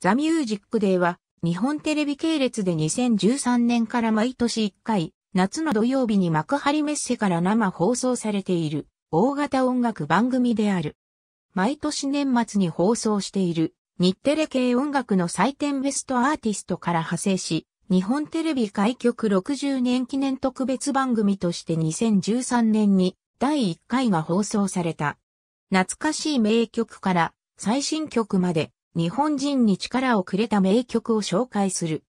ザ・ミュージック・デイは、日本テレビ系列で2013年から毎年1回、夏の土曜日に幕張メッセから生放送されている、大型音楽番組である。毎年年末に放送している、日テレ系音楽の祭典ベストアーティストから派生し、日本テレビ開局60年記念特別番組として2013年に第1回が放送された。懐かしい名曲から最新曲まで日本人に力をくれた名曲を紹介する。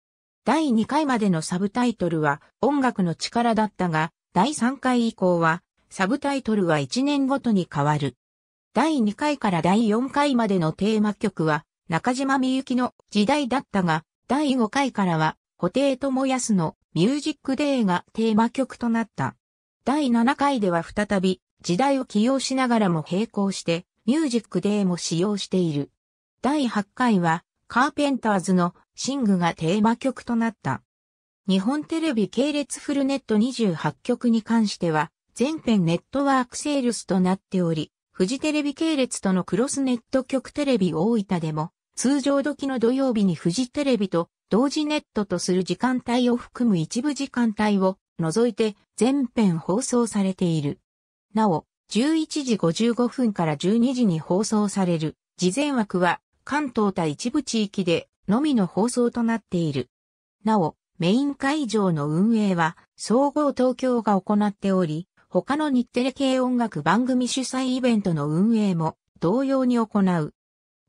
第2回までのサブタイトルは音楽の力だったが、第3回以降はサブタイトルは1年ごとに変わる。第2回から第4回までのテーマ曲は中島みゆきの時代だったが、第5回からはともやすのミュージックデーがテーマ曲となった。第7回では再び時代を起用しながらも並行してミュージックデーも使用している。第8回は、カーペンターズのシングがテーマ曲となった。日本テレビ系列フルネット28曲に関しては、全編ネットワークセールスとなっており、フジテレビ系列とのクロスネット局テレビ大分でも、通常時の土曜日にフジテレビと同時ネットとする時間帯を含む一部時間帯を除いて全編放送されている。なお、11時55分から12時に放送される事前枠は関東対一部地域でのみの放送となっている。なお、メイン会場の運営は、総合東京が行っており、他の日テレ系音楽番組主催イベントの運営も同様に行う。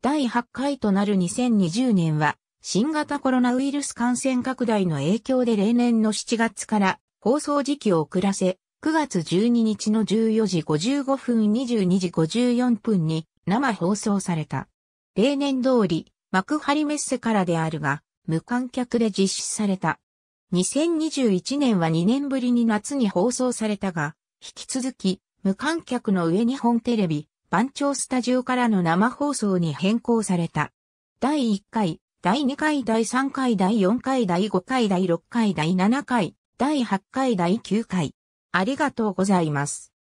第8回となる2020年は、新型コロナウイルス感染拡大の影響で例年の7月から放送時期を遅らせ、9月12日の14時55分22時54分に生放送された。例年通り、幕張メッセからであるが、無観客で実施された。2021年は2年ぶりに夏に放送されたが、引き続き、無観客の上日本テレビ、番長スタジオからの生放送に変更された。第1回、第2回、第3回、第4回、第5回、第6回、第7回、第8回、第9回。ありがとうございます。